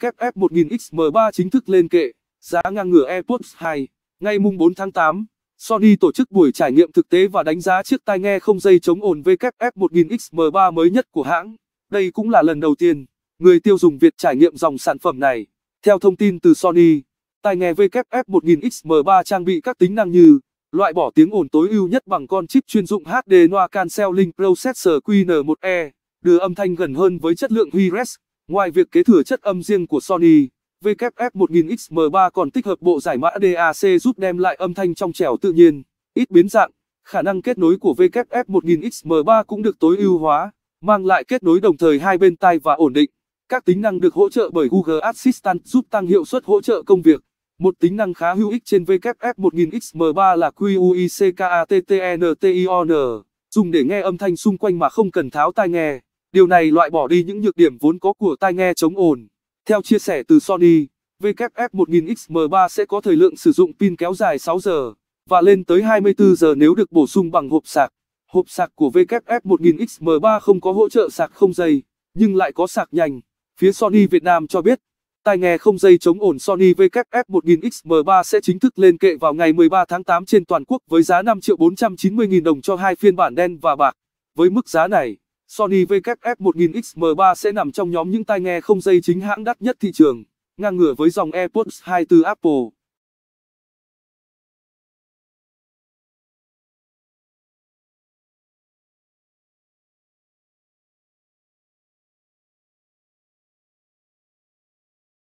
WF 1000XM3 chính thức lên kệ, giá ngang ngửa AirPods 2. Ngày mùng 4 tháng 8, Sony tổ chức buổi trải nghiệm thực tế và đánh giá chiếc tai nghe không dây chống ồn WF 1000XM3 mới nhất của hãng. Đây cũng là lần đầu tiên người tiêu dùng Việt trải nghiệm dòng sản phẩm này. Theo thông tin từ Sony, tai nghe WF 1000XM3 trang bị các tính năng như loại bỏ tiếng ồn tối ưu nhất bằng con chip chuyên dụng HD Noa Cancelling Processor QN1E, đưa âm thanh gần hơn với chất lượng Hi-Res. Ngoài việc kế thừa chất âm riêng của Sony, WF-1000XM3 còn tích hợp bộ giải mã DAC giúp đem lại âm thanh trong trẻo tự nhiên, ít biến dạng. Khả năng kết nối của WF-1000XM3 cũng được tối ưu hóa, mang lại kết nối đồng thời hai bên tai và ổn định. Các tính năng được hỗ trợ bởi Google Assistant giúp tăng hiệu suất hỗ trợ công việc. Một tính năng khá hữu ích trên WF-1000XM3 là QUICKATTNTION, e dùng để nghe âm thanh xung quanh mà không cần tháo tai nghe. Điều này loại bỏ đi những nhược điểm vốn có của tai nghe chống ồn. Theo chia sẻ từ Sony, WF1000XM3 sẽ có thời lượng sử dụng pin kéo dài 6 giờ và lên tới 24 giờ nếu được bổ sung bằng hộp sạc. Hộp sạc của WF1000XM3 không có hỗ trợ sạc không dây, nhưng lại có sạc nhanh. Phía Sony Việt Nam cho biết, tai nghe không dây chống ồn Sony WF1000XM3 sẽ chính thức lên kệ vào ngày 13 tháng 8 trên toàn quốc với giá 5 triệu 490 000 đồng cho hai phiên bản đen và bạc. Với mức giá này, Sony WF1000XM3 sẽ nằm trong nhóm những tai nghe không dây chính hãng đắt nhất thị trường, ngang ngửa với dòng AirPods 2 từ Apple.